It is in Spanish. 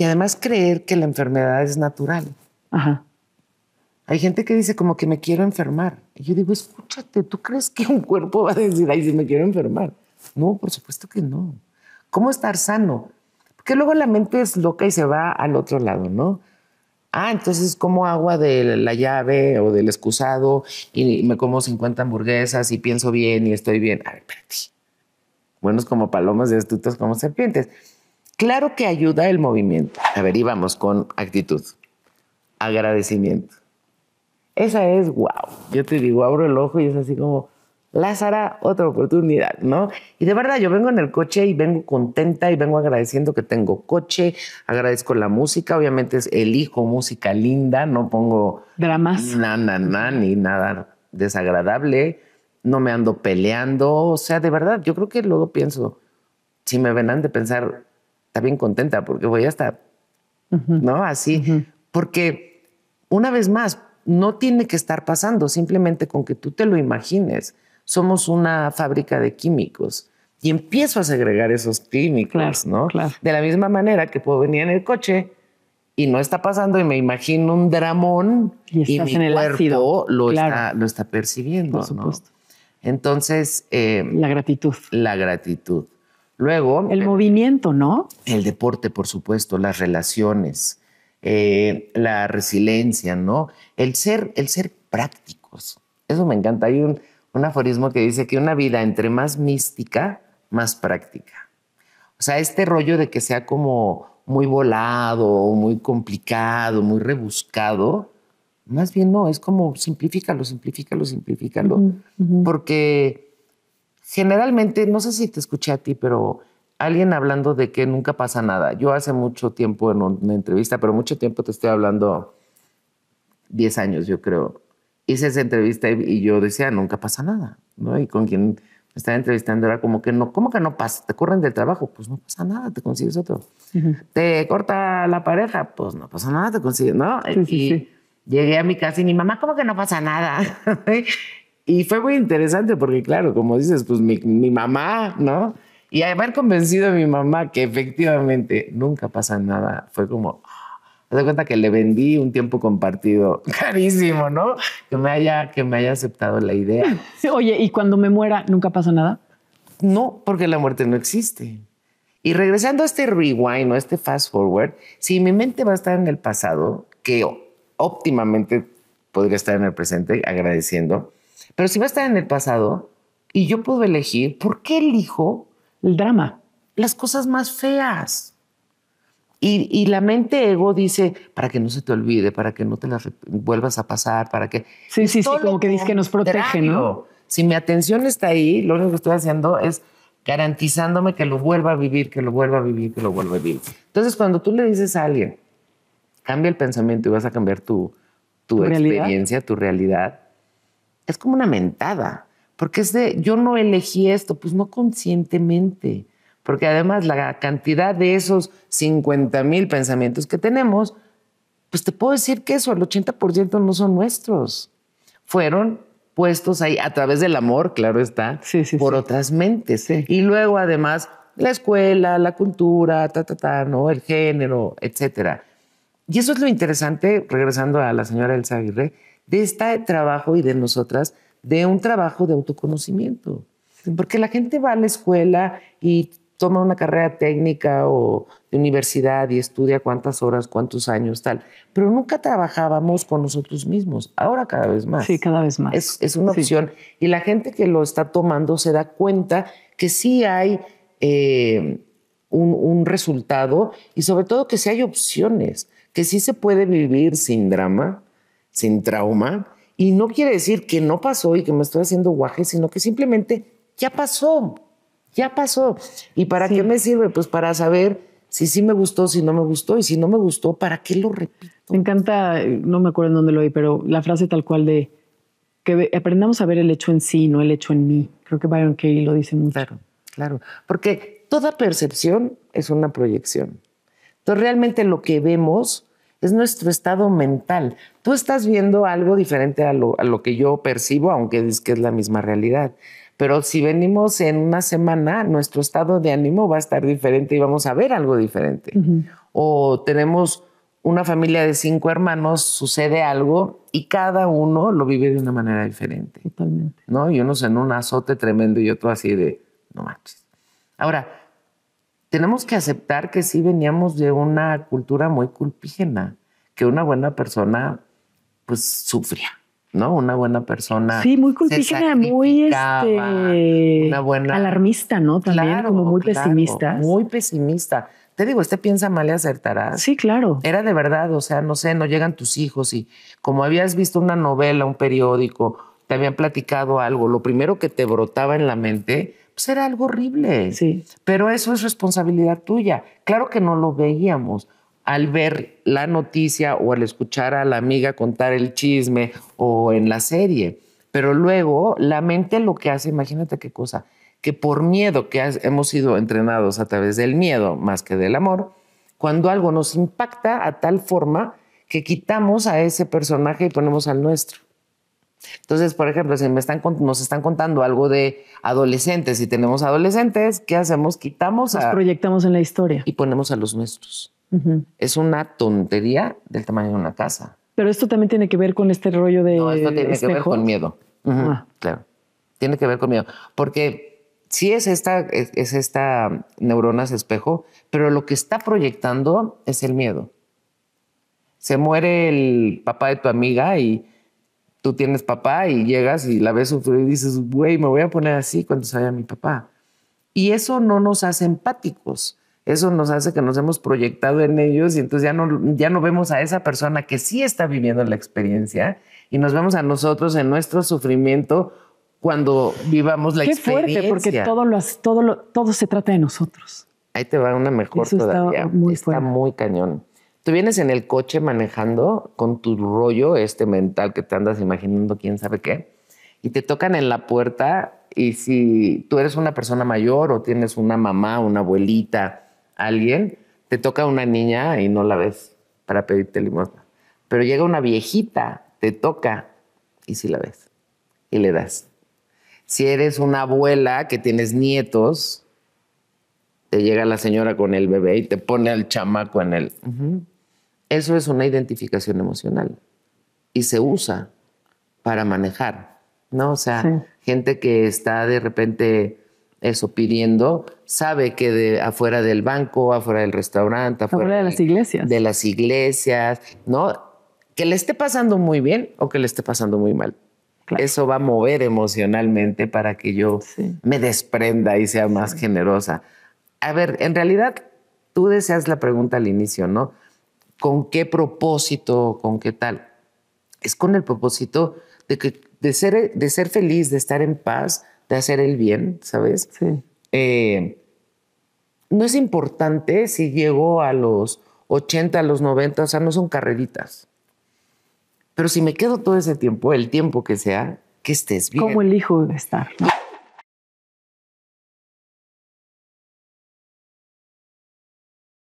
Y además creer que la enfermedad es natural. Hay gente que dice como que me quiero enfermar. Y yo digo, escúchate, ¿tú crees que un cuerpo va a decir, ay, si me quiero enfermar? No, por supuesto que no. ¿Cómo estar sano? Porque luego la mente es loca y se va al otro lado, ¿no? Ah, entonces como agua de la llave o del escusado y me como 50 hamburguesas y pienso bien y estoy bien. A ver, espérate. Buenos como palomas y astutos como serpientes. Claro que ayuda el movimiento. A ver, y vamos con actitud. Agradecimiento. Esa es wow. Yo te digo, abro el ojo y es así como, Lázara, otra oportunidad, ¿no? Y de verdad, yo vengo en el coche y vengo contenta y vengo agradeciendo que tengo coche, agradezco la música, obviamente elijo música linda, no pongo dramas, na, ni nada desagradable, no me ando peleando, o sea, de verdad, yo creo que luego pienso, si me ven de pensar, está bien contenta porque voy a estar, ¿no? Así, porque una vez más, no tiene que estar pasando, simplemente con que tú te lo imagines. Somos una fábrica de químicos y empiezo a segregar esos químicos, ¿no? De la misma manera que puedo venir en el coche y no está pasando y me imagino un dramón y, mi el cuerpo Lo, está, percibiendo, Entonces... Eh, la gratitud. La gratitud. Luego... El, eh, movimiento, ¿no? El deporte, por supuesto, las relaciones, eh, la resiliencia, ¿no? El ser, el ser prácticos. Eso me encanta. Hay un, un aforismo que dice que una vida entre más mística, más práctica. O sea, este rollo de que sea como muy volado, muy complicado, muy rebuscado, más bien no, es como simplifícalo, simplifícalo, simplifícalo, porque generalmente, no sé si te escuché a ti, pero alguien hablando de que nunca pasa nada. Yo hace mucho tiempo en una entrevista, pero mucho tiempo te estoy hablando, 10 años yo creo, hice esa entrevista y, yo decía, nunca pasa nada, ¿no? Y con quien me estaba entrevistando era como que no, ¿cómo que no pasa? Te corren del trabajo, pues no pasa nada, te consigues otro. Te corta la pareja, pues no pasa nada, te consigues, ¿no? y llegué a mi casa y mi mamá, ¿cómo que no pasa nada? Y fue muy interesante porque, claro, como dices, pues mi, mamá, ¿no? Y haber convencido a mi mamá que efectivamente nunca pasa nada, fue como, Me doy cuenta que le vendí un tiempo compartido carísimo, ¿no? Que me haya, que me haya aceptado la idea. Oye, ¿y cuando me muera nunca pasa nada? No, porque la muerte no existe. Y regresando a este rewind o este fast forward, si mi mente va a estar en el pasado, que óptimamente podría estar en el presente agradeciendo, pero si va a estar en el pasado y yo puedo elegir, ¿por qué elijo el drama? Las cosas más feas. Y, la mente ego dice, para que no se te olvide, para que no te las vuelvas a pasar, para que... Sí, sí, sí, como que dice que nos protege, ¿no? Si mi atención está ahí, lo único que estoy haciendo es garantizándome que lo vuelva a vivir, que lo vuelva a vivir, que lo vuelva a vivir. Entonces, cuando tú le dices a alguien, cambia el pensamiento y vas a cambiar tu, tu, experiencia, tu realidad, es como una mentada, porque es de yo no elegí esto, pues no conscientemente, porque además la cantidad de esos 50 mil pensamientos que tenemos, pues te puedo decir que eso, el 80% no son nuestros, fueron puestos ahí a través del amor, claro está, por otras mentes. Y luego además la escuela, la cultura, ta, ta, ¿no? el género, etcétera. Y eso es lo interesante, regresando a la señora Elsa Aguirre, de este trabajo y de nosotras, de un trabajo de autoconocimiento. Porque la gente va a la escuela y toma una carrera técnica o de universidad y estudia cuántas horas, cuántos años, tal. Pero nunca trabajábamos con nosotros mismos. Ahora cada vez más. Sí, cada vez más. Es, una opción. Y la gente que lo está tomando se da cuenta que sí hay eh, un, un resultado y sobre todo que sí hay opciones, que sí se puede vivir sin drama, sin trauma. Y no quiere decir que no pasó y que me estoy haciendo guaje, sino que simplemente ya pasó, ya pasó. ¿Y para qué me sirve? Pues para saber si sí me gustó, si no me gustó, y si no me gustó, ¿para qué lo repito? Me encanta, no me acuerdo en dónde lo oí, pero la frase tal cual de que aprendamos a ver el hecho en sí, no el hecho en mí. Creo que Byron Kay lo dice mucho. claro, porque toda percepción es una proyección. Entonces realmente lo que vemos es nuestro estado mental. Tú estás viendo algo diferente a lo, que yo percibo, aunque es que es la misma realidad. Pero si venimos en una semana, nuestro estado de ánimo va a estar diferente y vamos a ver algo diferente. O tenemos una familia de cinco hermanos, sucede algo y cada uno lo vive de una manera diferente. Totalmente. ¿No? Y unos en un azote tremendo y otro así de, no manches. Ahora, tenemos que aceptar que sí veníamos de una cultura muy culpígena, que una buena persona pues sufría. ¿no? Una buena persona. Sí, muy culpígena, muy este, una buena, alarmista, ¿no? También como muy pesimista. Muy pesimista. Te digo, este piensa mal y acertará. Sí, claro. Era de verdad, o sea, no sé, no llegan tus hijos y como habías visto una novela, un periódico, te habían platicado algo, lo primero que te brotaba en la mente, era algo horrible. Sí. Pero eso es responsabilidad tuya. Claro que no lo veíamos. Al ver la noticia o al escuchar a la amiga contar el chisme o en la serie. Pero luego la mente lo que hace, imagínate qué cosa, que por miedo que hemos sido entrenados a través del miedo más que del amor, cuando algo nos impacta a tal forma que quitamos a ese personaje y ponemos al nuestro. Entonces, por ejemplo, si nos están contando algo de adolescentes, y tenemos adolescentes, ¿qué hacemos? Quitamos nos proyectamos en la historia. Y ponemos a los nuestros. Es una tontería del tamaño de una casa. Pero esto también tiene que ver con este rollo de... No, esto tiene que ver con miedo. Ah. Claro. Tiene que ver con miedo. Porque sí es esta, es, es esta espejo, pero lo que está proyectando es el miedo. Se muere el papá de tu amiga y tú tienes papá y llegas y la ves sufrir y dices, güey, me voy a poner así cuando salga mi papá. Y eso no nos hace empáticos. Eso nos hace que nos hemos proyectado en ellos y entonces ya no, ya no vemos a esa persona que sí está viviendo la experiencia y nos vemos a nosotros en nuestro sufrimiento cuando vivamos la experiencia. Qué fuerte, porque todo, lo, todo, todo se trata de nosotros. Ahí te va una mejor todavía. está muy cañón vienes en el coche manejando con tu rollo este mental que te andas imaginando quién sabe qué, y te tocan en la puerta y si tú eres una persona mayor o tienes una mamá, una abuelita, alguien, te toca una niña y no la ves para pedirte limosna. Pero llega una viejita, te toca y sí la ves y le das. Si eres una abuela que tienes nietos, te llega la señora con el bebé y te pone al chamaco en él. Eso es una identificación emocional y se usa para manejar, ¿no? O sea, gente que está de repente eso pidiendo, sabe que de afuera del banco, afuera del restaurante, afuera, de, las iglesias. De las iglesias, ¿no? Que le esté pasando muy bien o que le esté pasando muy mal. Eso va a mover emocionalmente para que yo me desprenda y sea más generosa. A ver, en realidad tú deseas la pregunta al inicio, ¿no? con qué propósito, con qué tal. Es con el propósito de, que, de, ser, de ser feliz, de estar en paz, de hacer el bien, ¿sabes? Sí. Eh, no es importante si llego a los 80, a los 90, o sea, no son carreritas. Pero si me quedo todo ese tiempo, el tiempo que sea, que estés bien. Como el hijo debe estar?